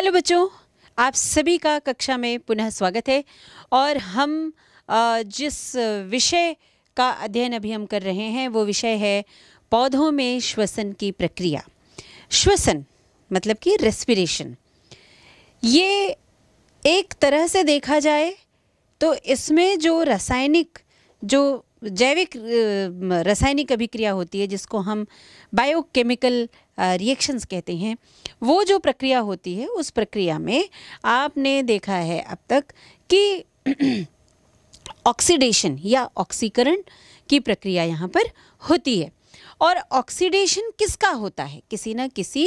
hello बच्चों आप सभी का कक्षा में पुनः स्वागत है और हम जिस विषय का अध्ययन अभी हम कर रहे हैं वो विषय है पौधों में श्वसन की प्रक्रिया श्वसन मतलब कि रेस्पिरेशन ये एक तरह से देखा जाए तो इसमें जो रासायनिक जो जैविक रासायनिक अभिक्रिया होती है जिसको हम बायोकेमिकल रिएक्शंस कहते हैं वो जो प्रक्रिया होती है उस प्रक्रिया में आपने देखा है अब तक कि ऑक्सीडेशन या ऑक्सीकरण की प्रक्रिया यहाँ पर होती है और ऑक्सीडेशन किसका होता है किसी न किसी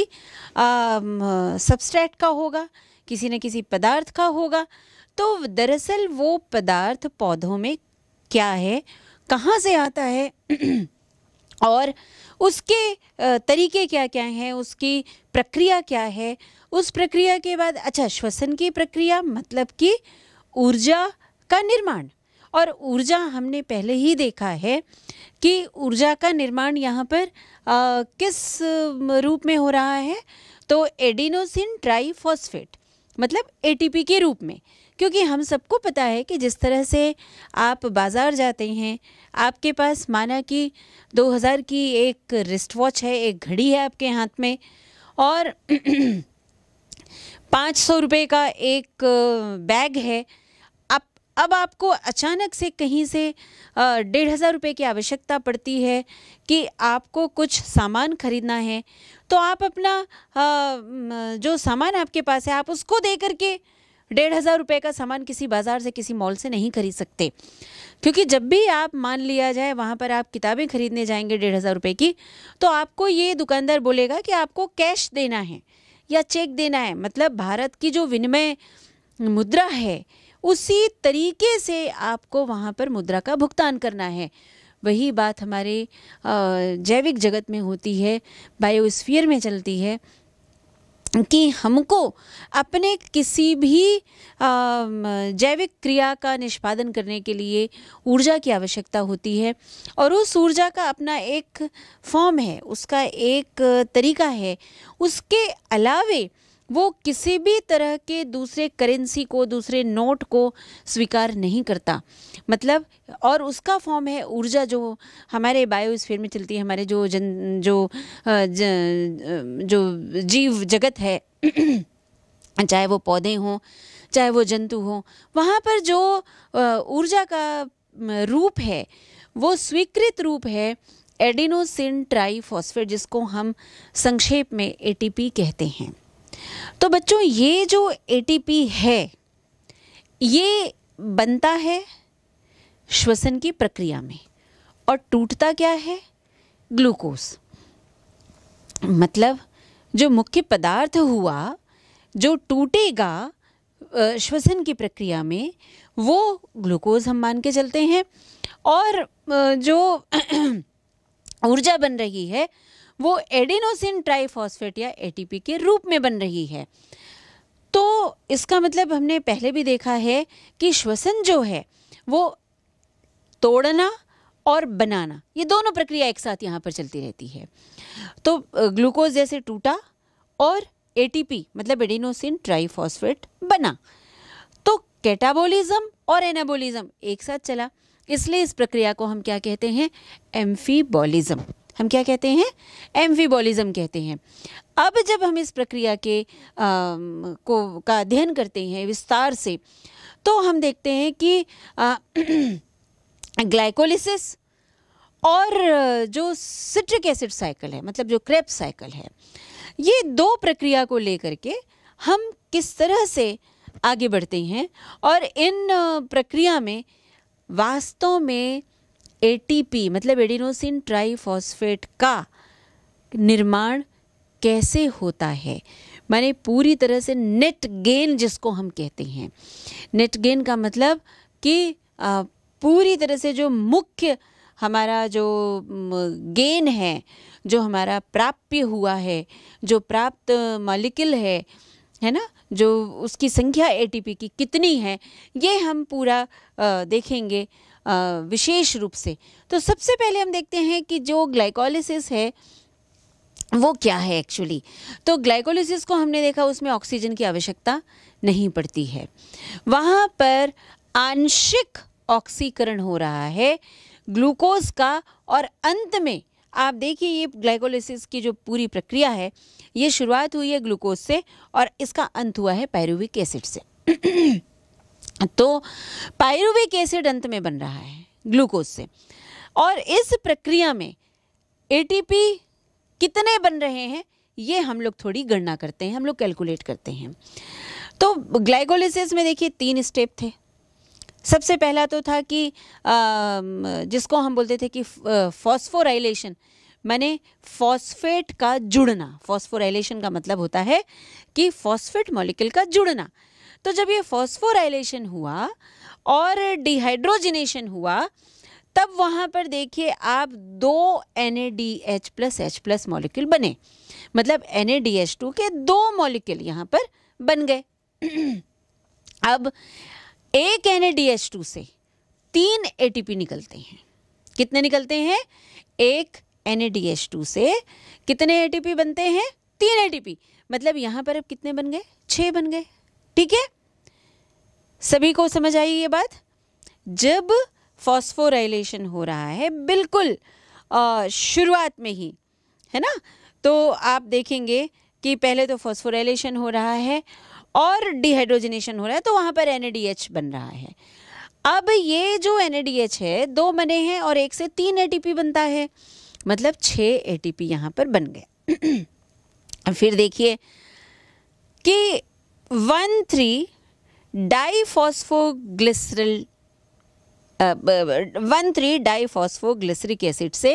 सबस्ट्रेट का होगा किसी न किसी पदार्थ का होगा तो दरअसल वो पदार्थ पौधों में क्या है कहाँ से आता है और उसके तरीके क्या क्या हैं उसकी प्रक्रिया क्या है उस प्रक्रिया के बाद अच्छा श्वसन की प्रक्रिया मतलब कि ऊर्जा का निर्माण और ऊर्जा हमने पहले ही देखा है कि ऊर्जा का निर्माण यहाँ पर आ, किस रूप में हो रहा है तो एडिनोसिन ट्राईफॉस्फेट मतलब एटीपी के रूप में क्योंकि हम सबको पता है कि जिस तरह से आप बाज़ार जाते हैं आपके पास माना कि 2000 की एक रिस्ट वॉच है एक घड़ी है आपके हाथ में और पाँच सौ रुपये का एक बैग है अब अब आपको अचानक से कहीं से डेढ़ हज़ार रुपये की आवश्यकता पड़ती है कि आपको कुछ सामान खरीदना है तो आप अपना जो सामान आपके पास है आप उसको दे करके के डेढ़ हज़ार रुपये का सामान किसी बाज़ार से किसी मॉल से नहीं खरीद सकते क्योंकि जब भी आप मान लिया जाए वहाँ पर आप किताबें खरीदने जाएंगे डेढ़ हज़ार रुपये की तो आपको ये दुकानदार बोलेगा कि आपको कैश देना है या चेक देना है मतलब भारत की जो विनिमय मुद्रा है उसी तरीके से आपको वहाँ पर मुद्रा का भुगतान करना है वही बात हमारे जैविक जगत में होती है बायोस्फीयर में चलती है कि हमको अपने किसी भी जैविक क्रिया का निष्पादन करने के लिए ऊर्जा की आवश्यकता होती है और उस ऊर्जा का अपना एक फॉर्म है उसका एक तरीका है उसके अलावे वो किसी भी तरह के दूसरे करेंसी को दूसरे नोट को स्वीकार नहीं करता मतलब और उसका फॉर्म है ऊर्जा जो हमारे बायोस्फीयर में चलती है हमारे जो जन जो ज, जो जीव जगत है चाहे वो पौधे हों चाहे वो जंतु हों वहाँ पर जो ऊर्जा का रूप है वो स्वीकृत रूप है एडिनोसिन ट्राईफॉस्फेट जिसको हम संक्षेप में एटीपी कहते हैं तो बच्चों ये जो एटीपी है ये बनता है श्वसन की प्रक्रिया में और टूटता क्या है ग्लूकोज मतलब जो मुख्य पदार्थ हुआ जो टूटेगा श्वसन की प्रक्रिया में वो ग्लूकोज हम मान के चलते हैं और जो ऊर्जा बन रही है वो एडेनोसिन ट्राईफॉस्फेट या एटीपी के रूप में बन रही है तो इसका मतलब हमने पहले भी देखा है कि श्वसन जो है वो तोड़ना और बनाना ये दोनों प्रक्रिया एक साथ यहाँ पर चलती रहती है तो ग्लूकोज जैसे टूटा और एटीपी मतलब एडिनोसिन ट्राईफॉस्फेट बना तो कैटाबोलिज्म और एनाबोलिज्म एक साथ चला इसलिए इस प्रक्रिया को हम क्या कहते हैं एम्फीबॉलिज्म हम क्या कहते हैं एम्फीबॉलिज्म कहते हैं अब जब हम इस प्रक्रिया के आ, को का अध्ययन करते हैं विस्तार से तो हम देखते हैं कि ग्लाइकोलिसिस और जो सिट्रिक एसिड साइकिल है मतलब जो क्रेप साइकिल है ये दो प्रक्रिया को लेकर के हम किस तरह से आगे बढ़ते हैं और इन प्रक्रिया में वास्तव में एटीपी मतलब एडिनोसिन ट्राईफॉस्फेट का निर्माण कैसे होता है माने पूरी तरह से नेट गेन जिसको हम कहते हैं नेट गेन का मतलब कि पूरी तरह से जो मुख्य हमारा जो गेन है जो हमारा प्राप्य हुआ है जो प्राप्त मालिकल है है ना जो उसकी संख्या एटीपी की कितनी है ये हम पूरा देखेंगे विशेष रूप से तो सबसे पहले हम देखते हैं कि जो ग्लाइकोलिसिस है वो क्या है एक्चुअली तो ग्लाइकोलिसिस को हमने देखा उसमें ऑक्सीजन की आवश्यकता नहीं पड़ती है वहाँ पर आंशिक ऑक्सीकरण हो रहा है ग्लूकोज का और अंत में आप देखिए ये ग्लाइकोलिसिस की जो पूरी प्रक्रिया है ये शुरुआत हुई है ग्लूकोज से और इसका अंत हुआ है पैरूविक एसिड से तो पायरुविक एसिड अंत में बन रहा है ग्लूकोज से और इस प्रक्रिया में एटीपी कितने बन रहे हैं ये हम लोग थोड़ी गणना करते हैं हम लोग कैलकुलेट करते हैं तो ग्लाइकोलिसिस में देखिए तीन स्टेप थे सबसे पहला तो था कि जिसको हम बोलते थे कि फॉस्फोराइलेशन मैंने फॉस्फेट का जुड़ना फॉस्फोराइलेशन का मतलब होता है कि फॉस्फेट मॉलिक्यूल का जुड़ना तो जब ये फॉस्फोराइलेशन हुआ और डिहाइड्रोजिनेशन हुआ तब वहाँ पर देखिए आप दो N A D H plus H plus molecule बने मतलब N A D H two के दो मॉलिक्यूल यहाँ पर बन गए अब एक N A D H two से तीन ए टी पी निकलते हैं कितने निकलते हैं एक N A D H two से कितने ए टी पी बनते हैं तीन ए टी पी मतलब यहाँ पर अब कितने बन गए छः बन गए ठीक है सभी को समझ आई ये बात जब फॉस्फोराइलेशन हो रहा है बिल्कुल शुरुआत में ही है ना तो आप देखेंगे कि पहले तो फॉस्फोराइलेशन हो रहा है और डिहाइड्रोजनेशन हो रहा है तो वहाँ पर एन बन रहा है अब ये जो एन है दो बने हैं और एक से तीन ए बनता है मतलब छः ए टी पी यहाँ पर बन गया फिर देखिए कि one three diphosphoglycerol one three diphosphoglyceric acid से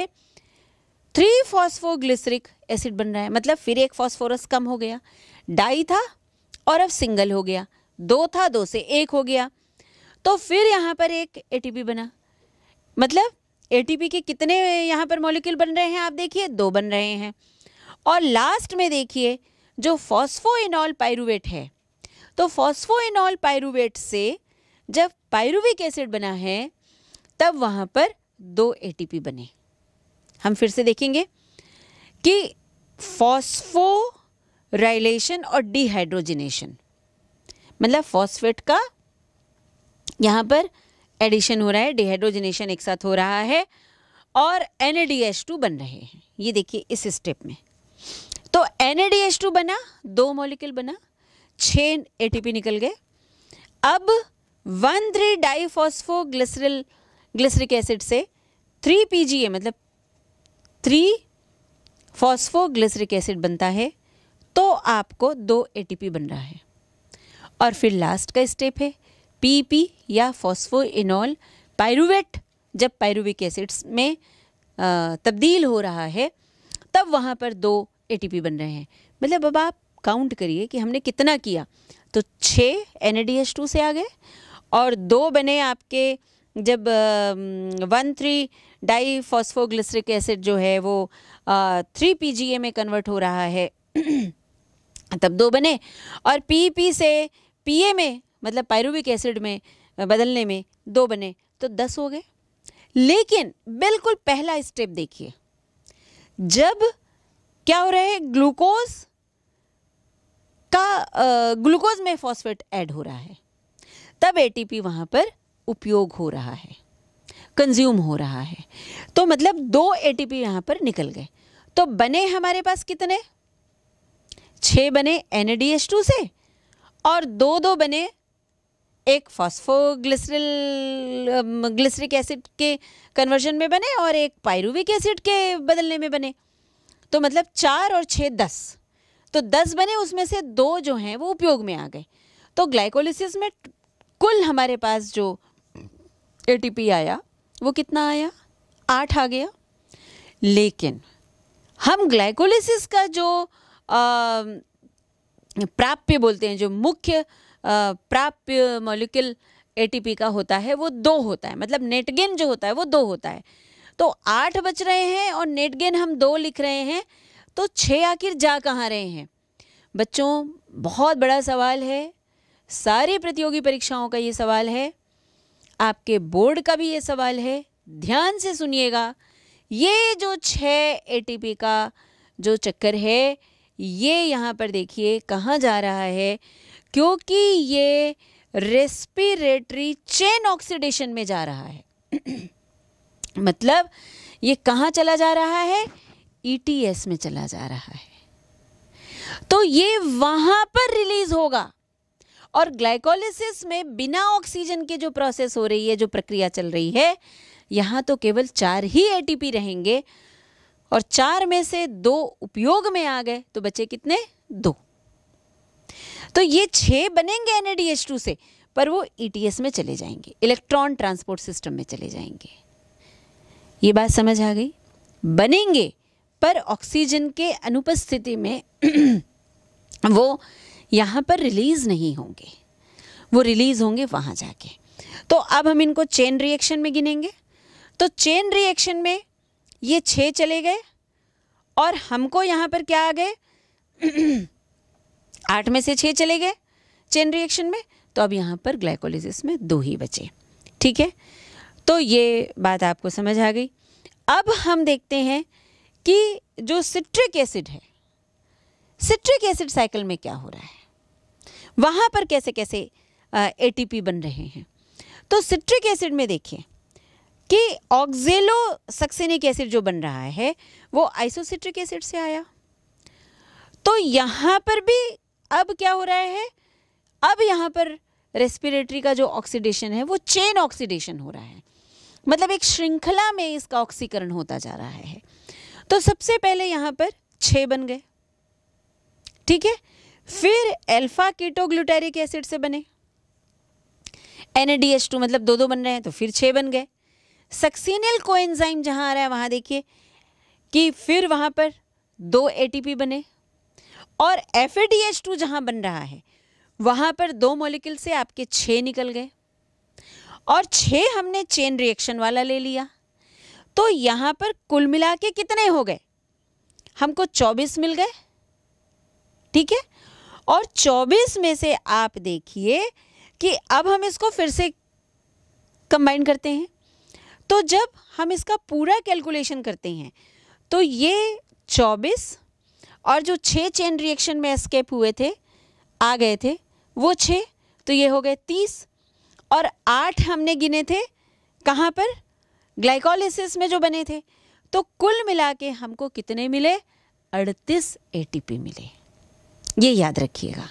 थ्री फॉस्फोग्लिसरिक एसिड बन रहा है मतलब फिर एक फॉस्फोरस कम हो गया डाई था और अब सिंगल हो गया दो था दो से एक हो गया तो फिर यहाँ पर एक एटीपी बना मतलब एटीपी के कितने यहाँ पर मॉलिक्यूल बन रहे हैं आप देखिए दो बन रहे हैं और लास्ट में देखिए जो फॉस्फोइनॉल पायरुवेट है तो फॉस्फोइनॉल पायरुवेट से जब पायरुविक एसिड बना है तब वहाँ पर दो एटीपी बने हम फिर से देखेंगे कि फॉस्फोराइलेशन और डिहाइड्रोजिनेशन मतलब फॉस्फेट का यहाँ पर एडिशन हो रहा है डिहाइड्रोजिनेशन एक साथ हो रहा है और एन बन रहे हैं ये देखिए इस स्टेप में तो एन बना दो मॉलिक्यूल बना छः ए निकल गए अब one three diphospho glycerol glyceric acid से थ्री पी मतलब थ्री फॉस्फो ग्लिसरिक एसिड बनता है तो आपको दो ए बन रहा है और फिर लास्ट का स्टेप है पीपी या फॉस्फो इनॉल पायरुवेट जब पायरुविक एसिड्स में तब्दील हो रहा है तब वहाँ पर दो एटीपी बन रहे हैं मतलब अब आप काउंट करिए कि हमने कितना किया तो छः एन टू से आ गए और दो बने आपके जब one three di phosphoglyceric acid जो है वो थ्री पी में कन्वर्ट हो रहा है तब दो बने और पी पी से पी में मतलब पायरुविक एसिड में बदलने में दो बने तो दस हो गए लेकिन बिल्कुल पहला स्टेप देखिए जब क्या हो रहा है ग्लूकोज का ग्लूकोज में फॉस्फेट ऐड हो रहा है तब एटीपी वहाँ पर उपयोग हो रहा है कंज्यूम हो रहा है तो मतलब दो एटीपी यहाँ पर निकल गए तो बने हमारे पास कितने छः बने एन से और दो दो बने एक फॉस्फोग्लिसरल ग्लिसरिक एसिड के कन्वर्जन में बने और एक पायरुविक एसिड के बदलने में बने तो मतलब चार और छः दस तो दस बने उसमें से दो जो हैं वो उपयोग में आ गए तो ग्लाइकोलिसिस में कुल हमारे पास जो ए आया वो कितना आया आठ आ गया लेकिन हम ग्लाइकोलिसिस का जो प्राप्य बोलते हैं जो मुख्य प्राप्य मॉलिक्यूल एटीपी का होता है वो दो होता है मतलब नेटगेन जो होता है वो दो होता है तो आठ बच रहे हैं और नेटगेन हम दो लिख रहे हैं तो छः आखिर जा कहाँ रहे हैं बच्चों बहुत बड़ा सवाल है सारी प्रतियोगी परीक्षाओं का ये सवाल है आपके बोर्ड का भी ये सवाल है ध्यान से सुनिएगा ये जो छः ए का जो चक्कर है ये यहाँ पर देखिए कहाँ जा रहा है क्योंकि ये रेस्पिरेटरी चेन ऑक्सीडेशन में जा रहा है मतलब ये कहाँ चला जा रहा है ईटीएस e में चला जा रहा है तो ये वहां पर रिलीज होगा और ग्लाइकोलिसिस में बिना ऑक्सीजन के जो प्रोसेस हो रही है जो प्रक्रिया चल रही है यहां तो केवल चार ही एटीपी रहेंगे और चार में से दो उपयोग में आ गए तो बचे कितने दो तो ये छह बनेंगे एनएडीएच टू से पर वो ईटीएस e में चले जाएंगे इलेक्ट्रॉन ट्रांसपोर्ट सिस्टम में चले जाएंगे ये बात समझ आ गई बनेंगे पर ऑक्सीजन के अनुपस्थिति में वो यहाँ पर रिलीज़ नहीं होंगे वो रिलीज़ होंगे वहाँ जाके तो अब हम इनको चेन रिएक्शन में गिनेंगे तो चेन रिएक्शन में ये छः चले गए और हमको यहाँ पर क्या आ गए आठ में से छः चले गए चेन रिएक्शन में तो अब यहाँ पर ग्लाइकोलिसिस में दो ही बचे ठीक है तो ये बात आपको समझ आ गई अब हम देखते हैं कि जो सिट्रिक एसिड है सिट्रिक एसिड साइकिल में क्या हो रहा है वहाँ पर कैसे कैसे एटीपी बन रहे हैं तो सिट्रिक एसिड में देखिए कि ऑक्जेलो सक्सेनिक एसिड जो बन रहा है वो आइसोसिट्रिक एसिड से आया तो यहाँ पर भी अब क्या हो रहा है अब यहाँ पर रेस्पिरेटरी का जो ऑक्सीडेशन है वो चेन ऑक्सीडेशन हो रहा है मतलब एक श्रृंखला में इसका ऑक्सीकरण होता जा रहा है तो सबसे पहले यहाँ पर छः बन गए ठीक है फिर एल्फा कीटोग्लूटेरिक एसिड से बने एन टू मतलब दो दो बन रहे हैं तो फिर छः बन गए सक्सीनियल कोएंजाइम जहाँ आ रहा है वहाँ देखिए कि फिर वहाँ पर दो ए बने और एफ टू जहाँ बन रहा है वहाँ पर दो मॉलिक्यूल से आपके छः निकल गए और छः हमने चेन रिएक्शन वाला ले लिया तो यहाँ पर कुल मिला के कितने हो गए हमको 24 मिल गए ठीक है और 24 में से आप देखिए कि अब हम इसको फिर से कंबाइन करते हैं तो जब हम इसका पूरा कैलकुलेशन करते हैं तो ये 24 और जो छः चेन रिएक्शन में एस्केप हुए थे आ गए थे वो छः तो ये हो गए तीस और आठ हमने गिने थे कहाँ पर ग्लाइकोलिसिस में जो बने थे तो कुल मिला के हमको कितने मिले अड़तीस एटीपी मिले ये याद रखिएगा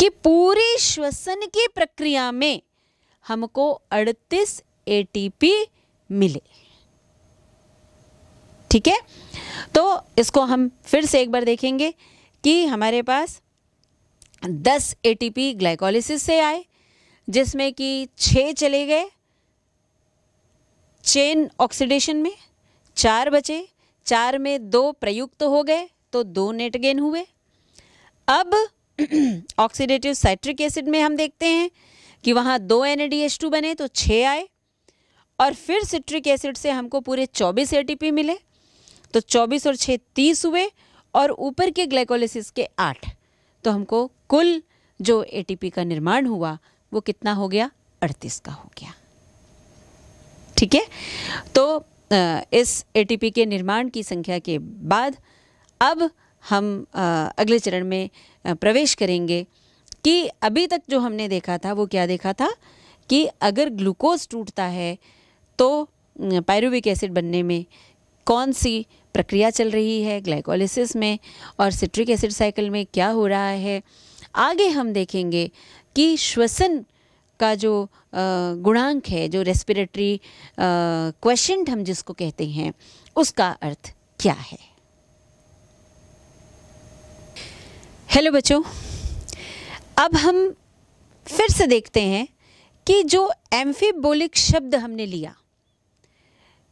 कि पूरी श्वसन की प्रक्रिया में हमको 38 एटीपी मिले ठीक है तो इसको हम फिर से एक बार देखेंगे कि हमारे पास 10 एटीपी ग्लाइकोलिसिस से आए जिसमें कि 6 चले गए चेन ऑक्सीडेशन में चार बचे चार में दो प्रयुक्त तो हो गए तो दो नेट गेन हुए अब ऑक्सीडेटिव साइट्रिक एसिड में हम देखते हैं कि वहाँ दो एन बने तो छः आए और फिर सिट्रिक एसिड से हमको पूरे 24 ए मिले तो 24 और 6 30 हुए और ऊपर के ग्लाइकोलिसिस के 8 तो हमको कुल जो एटीपी का निर्माण हुआ वो कितना हो गया 38 का हो गया ठीक है तो इस एटीपी के निर्माण की संख्या के बाद अब हम अगले चरण में प्रवेश करेंगे कि अभी तक जो हमने देखा था वो क्या देखा था कि अगर ग्लूकोज टूटता है तो पायरुविक एसिड बनने में कौन सी प्रक्रिया चल रही है ग्लाइकोलिसिस में और सिट्रिक एसिड साइकिल में क्या हो रहा है आगे हम देखेंगे कि श्वसन का जो गुणांक है जो रेस्पिरेटरी क्वेश्चन हम जिसको कहते हैं उसका अर्थ क्या है हेलो बच्चों अब हम फिर से देखते हैं कि जो एम्फीबोलिक शब्द हमने लिया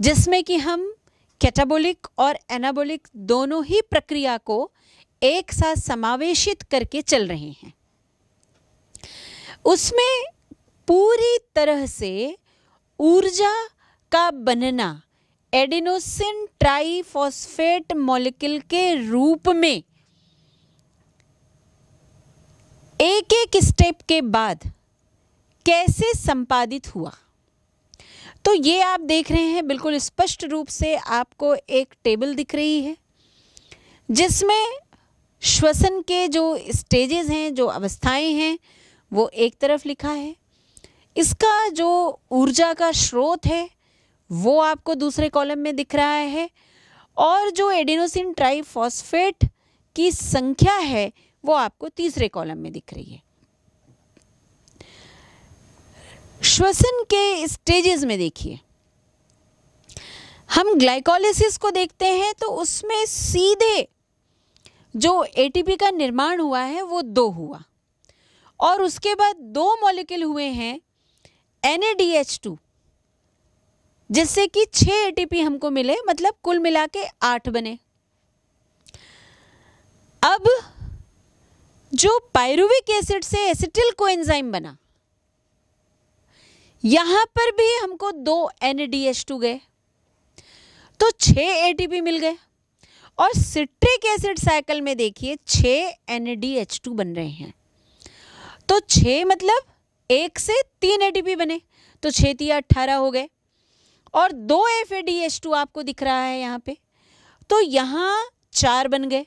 जिसमें कि हम कैटाबोलिक और एनाबोलिक दोनों ही प्रक्रिया को एक साथ समावेशित करके चल रहे हैं उसमें पूरी तरह से ऊर्जा का बनना एडिनोसिन ट्राइफॉस्फेट मॉलिक्यूल के रूप में एक एक स्टेप के बाद कैसे संपादित हुआ तो ये आप देख रहे हैं बिल्कुल स्पष्ट रूप से आपको एक टेबल दिख रही है जिसमें श्वसन के जो स्टेजेस हैं जो अवस्थाएं हैं वो एक तरफ लिखा है इसका जो ऊर्जा का स्रोत है वो आपको दूसरे कॉलम में दिख रहा है और जो एडेनोसिन ट्राइफॉस्फेट की संख्या है वो आपको तीसरे कॉलम में दिख रही है श्वसन के स्टेजेस में देखिए हम ग्लाइकोलिसिस को देखते हैं तो उसमें सीधे जो एटीपी का निर्माण हुआ है वो दो हुआ और उसके बाद दो मॉलिक्यूल हुए हैं एन जिससे कि छह एटीपी हमको मिले मतलब कुल मिला के आठ बने अब जो पायरुविक एसिड से एसिटिल एंजाइम बना यहां पर भी हमको दो एन गए तो छह एटीपी मिल गए और सिट्रिक एसिड साइकिल में देखिए छः एन बन रहे हैं तो छः मतलब एक से तीन ए बने तो छः तिया अट्ठारह हो गए और दो F A D H two आपको दिख रहा है यहाँ पे तो यहाँ चार बन गए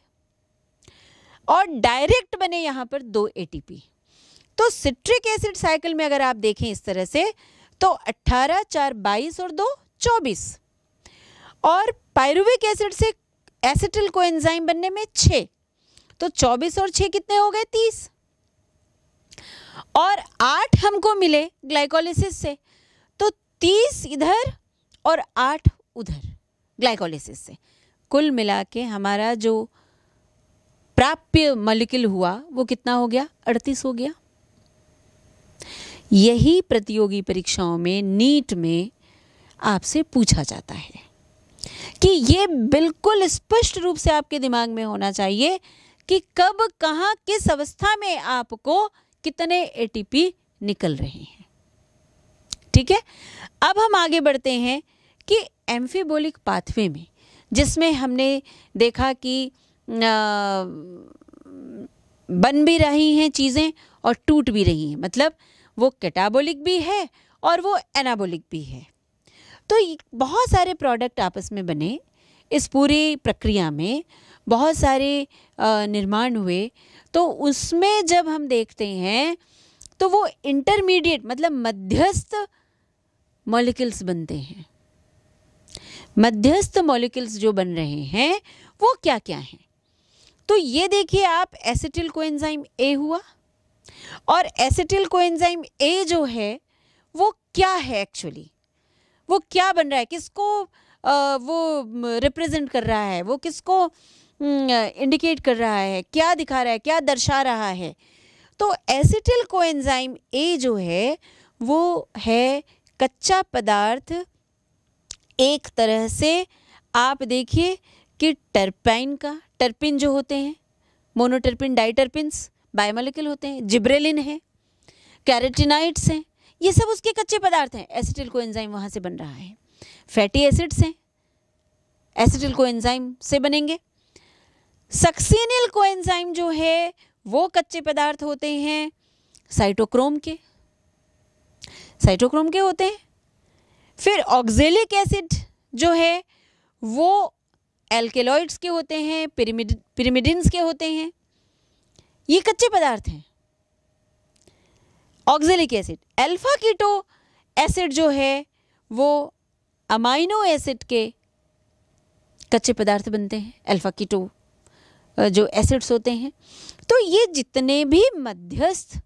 और डायरेक्ट बने यहाँ पर दो ए तो सिट्रिक एसिड साइकिल में अगर आप देखें इस तरह से तो अट्ठारह चार बाईस और दो चौबीस और पायरुविक एसिड से एसिटिल एंजाइम बनने में छः तो चौबीस और छः कितने हो गए तीस और आठ हमको मिले ग्लाइकोलिसिस से तो तीस इधर और आठ उधर ग्लाइकोलिसिस से कुल मिला के हमारा जो प्राप्य मलिकल हुआ वो कितना हो गया अड़तीस हो गया यही प्रतियोगी परीक्षाओं में नीट में आपसे पूछा जाता है कि ये बिल्कुल स्पष्ट रूप से आपके दिमाग में होना चाहिए कि कब कहाँ किस अवस्था में आपको कितने एटीपी निकल रहे हैं ठीक है अब हम आगे बढ़ते हैं कि एम्फीबोलिक पाथवे में जिसमें हमने देखा कि बन भी रही हैं चीज़ें और टूट भी रही हैं मतलब वो कैटाबोलिक भी है और वो एनाबोलिक भी है तो बहुत सारे प्रोडक्ट आपस में बने इस पूरी प्रक्रिया में बहुत सारे निर्माण हुए तो उसमें जब हम देखते हैं तो वो इंटरमीडिएट मतलब मध्यस्थ मॉलिक्यूल्स बनते हैं मध्यस्थ मॉलिक्यूल्स जो बन रहे हैं वो क्या क्या हैं तो ये देखिए आप एसिटिल कोएंजाइम ए हुआ और एसिटिल कोएंजाइम ए जो है वो क्या है एक्चुअली वो क्या बन रहा है किसको आ, वो रिप्रेजेंट कर रहा है वो किसको इंडिकेट हम्म, कर रहा है क्या दिखा रहा है क्या दर्शा रहा है तो एसिटिल कोएंजाइम ए जो है वो है कच्चा पदार्थ एक तरह से आप देखिए कि टर्पाइन का टर्पिन जो होते हैं मोनोटर्पिन डाइटर्पिन्स बायोमोलिकल होते हैं जिब्रेलिन है कैरेटिनाइट्स हैं ये सब उसके कच्चे पदार्थ हैं एसिटिल कोएंजाइम वहाँ से बन रहा है फैटी एसिड्स हैं एसिटिल कोएंजाइम से बनेंगे सक्सीनियल कोएंजाइम जो है वो कच्चे पदार्थ होते हैं साइटोक्रोम के साइटोक्रोम के होते हैं फिर ऑक्जेलिक एसिड जो है वो एल्केलॉइड्स के होते हैं पिरिमिड पिरिमिडिन्स के होते हैं ये कच्चे पदार्थ हैं oxalic acid alpha keto acid जो है वो अमाइनो एसिड के कच्चे पदार्थ बनते हैं अल्फा कीटो जो एसिड्स होते हैं तो ये जितने भी मध्यस्थ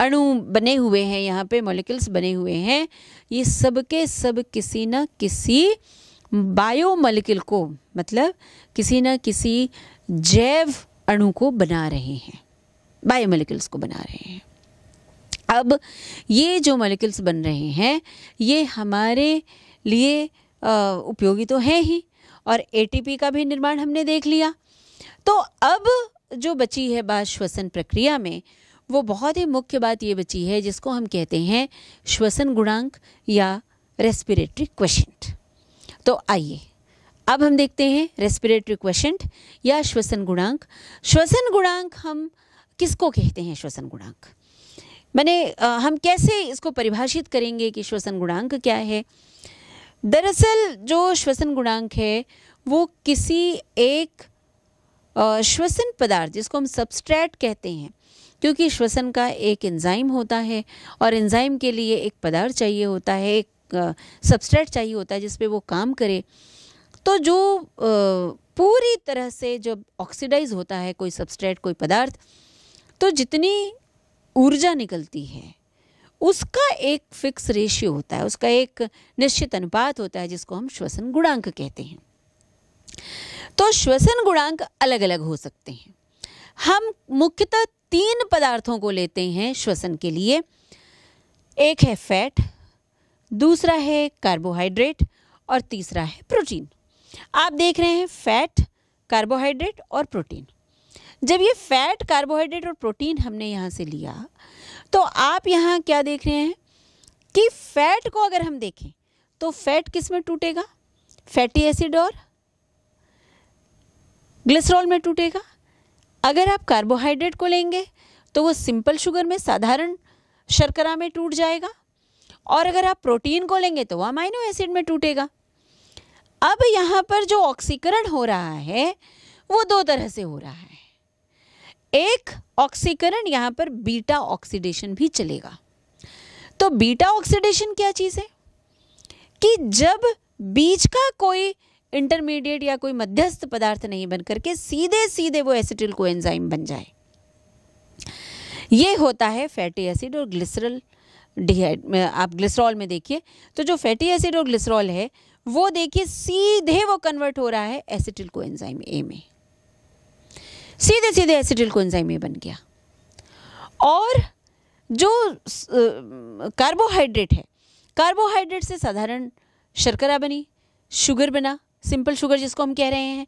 अणु बने हुए हैं यहाँ पे मोलिकल्स बने हुए हैं ये सब के सब किसी न किसी बायो बायोमोलिकल को मतलब किसी न किसी जैव अणु को बना रहे हैं बायो बायोमोलिकल्स को बना रहे हैं अब ये जो मोलिकल्स बन रहे हैं ये हमारे लिए उपयोगी तो हैं ही और एटीपी का भी निर्माण हमने देख लिया तो अब जो बची है बात श्वसन प्रक्रिया में वो बहुत ही मुख्य बात ये बची है जिसको हम कहते हैं श्वसन गुणांक या रेस्पिरेटरी क्वेश्चन तो आइए अब हम देखते हैं रेस्पिरेटरी क्वेश्चन या श्वसन गुणांक श्वसन गुणांक हम किसको कहते हैं श्वसन गुणांक मैंने हम कैसे इसको परिभाषित करेंगे कि श्वसन गुणांक क्या है दरअसल जो श्वसन गुणांक है वो किसी एक श्वसन पदार्थ जिसको हम सबस्ट्रेट कहते हैं क्योंकि श्वसन का एक एंजाइम होता है और एंजाइम के लिए एक पदार्थ चाहिए होता है एक सबस्ट्रेट चाहिए होता है जिस पे वो काम करे तो जो पूरी तरह से जब ऑक्सीडाइज होता है कोई सबस्ट्रेट कोई पदार्थ तो जितनी ऊर्जा निकलती है उसका एक फिक्स रेशियो होता है उसका एक निश्चित अनुपात होता है जिसको हम श्वसन गुणांक कहते हैं तो श्वसन गुणांक अलग अलग हो सकते हैं हम मुख्यतः तीन पदार्थों को लेते हैं श्वसन के लिए एक है फैट दूसरा है कार्बोहाइड्रेट और तीसरा है प्रोटीन आप देख रहे हैं फैट कार्बोहाइड्रेट और प्रोटीन जब ये फैट कार्बोहाइड्रेट और प्रोटीन हमने यहाँ से लिया तो आप यहाँ क्या देख रहे हैं कि फैट को अगर हम देखें तो फैट किस में टूटेगा फैटी एसिड और ग्लिसरॉल में टूटेगा अगर आप कार्बोहाइड्रेट को लेंगे तो वो सिंपल शुगर में साधारण शर्करा में टूट जाएगा और अगर आप प्रोटीन को लेंगे तो वह अमाइनो एसिड में टूटेगा अब यहाँ पर जो ऑक्सीकरण हो रहा है वो दो तरह से हो रहा है एक ऑक्सीकरण यहाँ पर बीटा ऑक्सीडेशन भी चलेगा तो बीटा ऑक्सीडेशन क्या चीज़ है कि जब बीज का कोई इंटरमीडिएट या कोई मध्यस्थ पदार्थ नहीं बन करके सीधे सीधे वो एसिटिल को एंजाइम बन जाए ये होता है फैटी एसिड और ग्लिसरल डिहाइड आप ग्लिसरॉल में देखिए तो जो फैटी एसिड और ग्लिसरॉल है वो देखिए सीधे वो कन्वर्ट हो रहा है एसिटिल को एंजाइम ए में सीधे सीधे एसिडिल कोंजाइम ये बन गया और जो कार्बोहाइड्रेट है कार्बोहाइड्रेट से साधारण शर्करा बनी शुगर बना सिंपल शुगर जिसको हम कह रहे हैं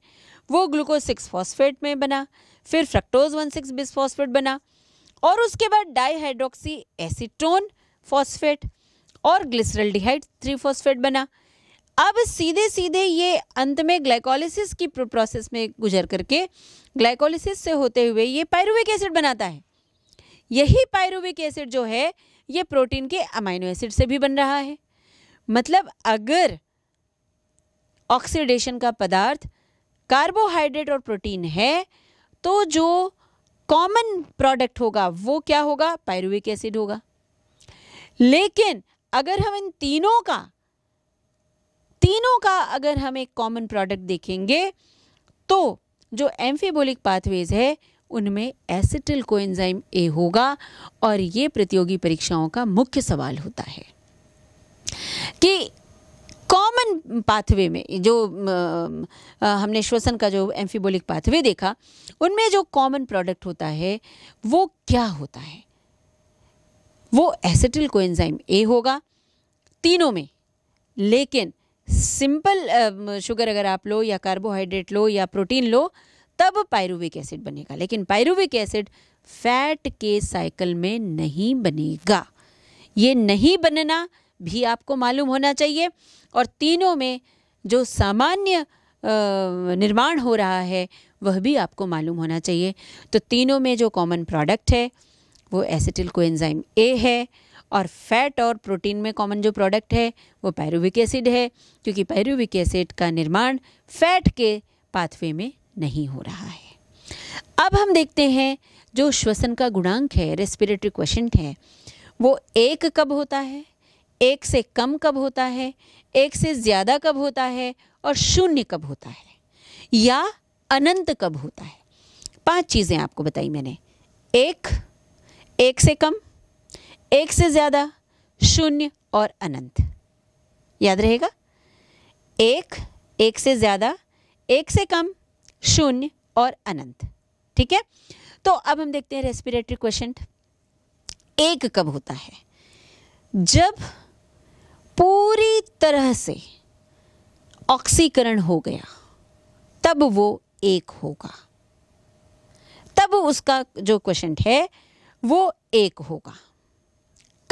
वो ग्लूकोज सिक्स फॉस्फेट में बना फिर fructose one six bis phosphate बना और उसके बाद डाईहाइड्रोक्सी एसिटोन फॉस्फेट और ग्लिसरल डिहाइड थ्री फॉस्फेट बना अब सीधे सीधे ये अंत में ग्लाइकोलिसिस की प्रोसेस में गुजर करके ग्लाइकोलिसिस से होते हुए ये पायरुविक एसिड बनाता है यही पायरुविक एसिड जो है ये प्रोटीन के अमाइनो एसिड से भी बन रहा है मतलब अगर ऑक्सीडेशन का पदार्थ कार्बोहाइड्रेट और प्रोटीन है तो जो कॉमन प्रोडक्ट होगा वो क्या होगा पायरुविक एसिड होगा लेकिन अगर हम इन तीनों का तीनों का अगर हम एक कॉमन प्रोडक्ट देखेंगे तो जो एम्फीबोलिक पाथवेज है उनमें एसिटिल कोएंजाइम ए होगा और ये प्रतियोगी परीक्षाओं का मुख्य सवाल होता है कि कॉमन पाथवे में जो आ, हमने श्वसन का जो एम्फीबोलिक पाथवे देखा उनमें जो कॉमन प्रोडक्ट होता है वो क्या होता है वो एसिटिल कोएंजाइम ए होगा तीनों में लेकिन सिंपल शुगर अगर आप लो या कार्बोहाइड्रेट लो या प्रोटीन लो तब पायरुविक एसिड बनेगा लेकिन पायरुविक एसिड फैट के साइकिल में नहीं बनेगा ये नहीं बनना भी आपको मालूम होना चाहिए और तीनों में जो सामान्य निर्माण हो रहा है वह भी आपको मालूम होना चाहिए तो तीनों में जो कॉमन प्रोडक्ट है वो एसिटिल एंजाइम ए है और फैट और प्रोटीन में कॉमन जो प्रोडक्ट है वो पैरुविक एसिड है क्योंकि पैरुविक एसिड का निर्माण फैट के पाथवे में नहीं हो रहा है अब हम देखते हैं जो श्वसन का गुणांक है रेस्पिरेटरी क्वेश्चन है वो एक कब होता है एक से कम कब होता है एक से ज़्यादा कब होता है और शून्य कब होता है या अनंत कब होता है पांच चीज़ें आपको बताई मैंने एक एक से कम एक से ज़्यादा शून्य और अनंत याद रहेगा एक एक से ज़्यादा एक से कम शून्य और अनंत ठीक है तो अब हम देखते हैं रेस्पिरेटरी क्वेश्चन एक कब होता है जब पूरी तरह से ऑक्सीकरण हो गया तब वो एक होगा तब उसका जो क्वेश्चन है वो एक होगा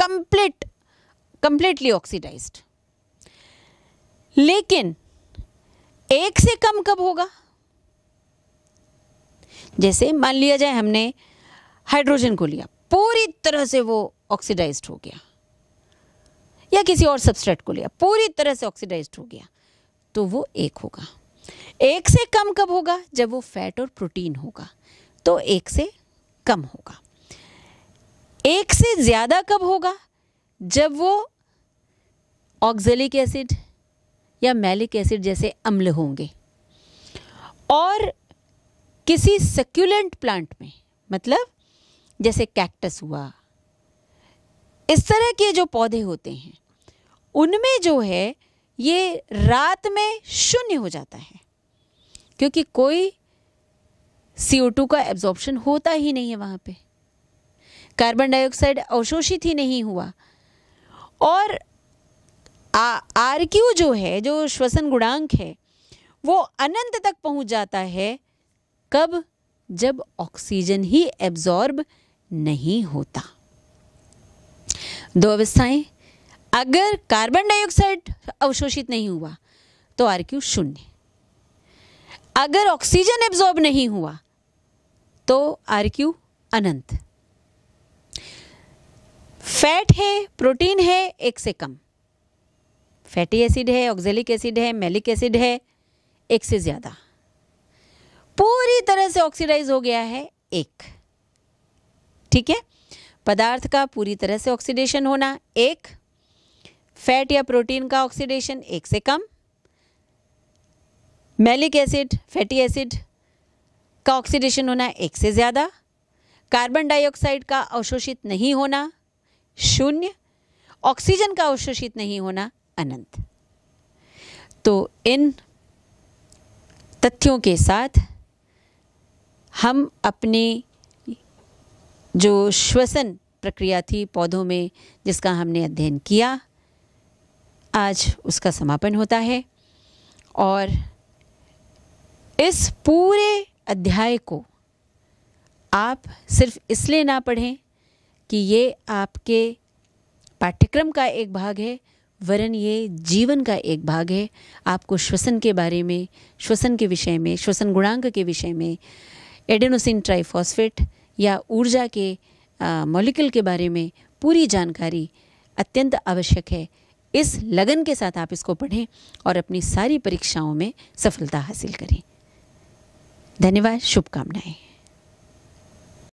कंप्लीट कंप्लीटली ऑक्सीडाइज लेकिन एक से कम कब होगा जैसे मान लिया जाए हमने हाइड्रोजन को लिया पूरी तरह से वो ऑक्सीडाइज्ड हो गया या किसी और सबस्ट्रेट को लिया पूरी तरह से ऑक्सीडाइज्ड हो गया तो वो एक होगा एक से कम कब होगा जब वो फैट और प्रोटीन होगा तो एक से कम होगा एक से ज़्यादा कब होगा जब वो ऑक्जेलिक एसिड या मैलिक एसिड जैसे अम्ल होंगे और किसी सक्यूलेंट प्लांट में मतलब जैसे कैक्टस हुआ इस तरह के जो पौधे होते हैं उनमें जो है ये रात में शून्य हो जाता है क्योंकि कोई टू का एब्जॉर्प्शन होता ही नहीं है वहाँ पे कार्बन डाइऑक्साइड अवशोषित ही नहीं हुआ और आर क्यू जो है जो श्वसन गुणांक है वो अनंत तक पहुंच जाता है कब जब ऑक्सीजन ही एब्जॉर्ब नहीं होता दो अवस्थाएं अगर कार्बन डाइऑक्साइड अवशोषित नहीं हुआ तो आर क्यू शून्य अगर ऑक्सीजन एब्जॉर्ब नहीं हुआ तो आर क्यू अनंत फैट है प्रोटीन है एक से कम फैटी एसिड है ऑक्जेलिक एसिड है मेलिक एसिड है एक से ज़्यादा पूरी तरह से ऑक्सीडाइज हो गया है एक ठीक है पदार्थ का पूरी तरह से ऑक्सीडेशन होना एक फैट या प्रोटीन का ऑक्सीडेशन एक से कम मेलिक एसिड फैटी एसिड का ऑक्सीडेशन होना एक से ज़्यादा कार्बन डाइऑक्साइड का अवशोषित नहीं होना शून्य ऑक्सीजन का अवशोषित नहीं होना अनंत तो इन तथ्यों के साथ हम अपने जो श्वसन प्रक्रिया थी पौधों में जिसका हमने अध्ययन किया आज उसका समापन होता है और इस पूरे अध्याय को आप सिर्फ इसलिए ना पढ़ें कि ये आपके पाठ्यक्रम का एक भाग है वरन ये जीवन का एक भाग है आपको श्वसन के बारे में श्वसन के विषय में श्वसन गुणांक के विषय में एडेनोसिन ट्राइफॉस्फेट या ऊर्जा के मॉलिक्यूल के बारे में पूरी जानकारी अत्यंत आवश्यक है इस लगन के साथ आप इसको पढ़ें और अपनी सारी परीक्षाओं में सफलता हासिल करें धन्यवाद शुभकामनाएं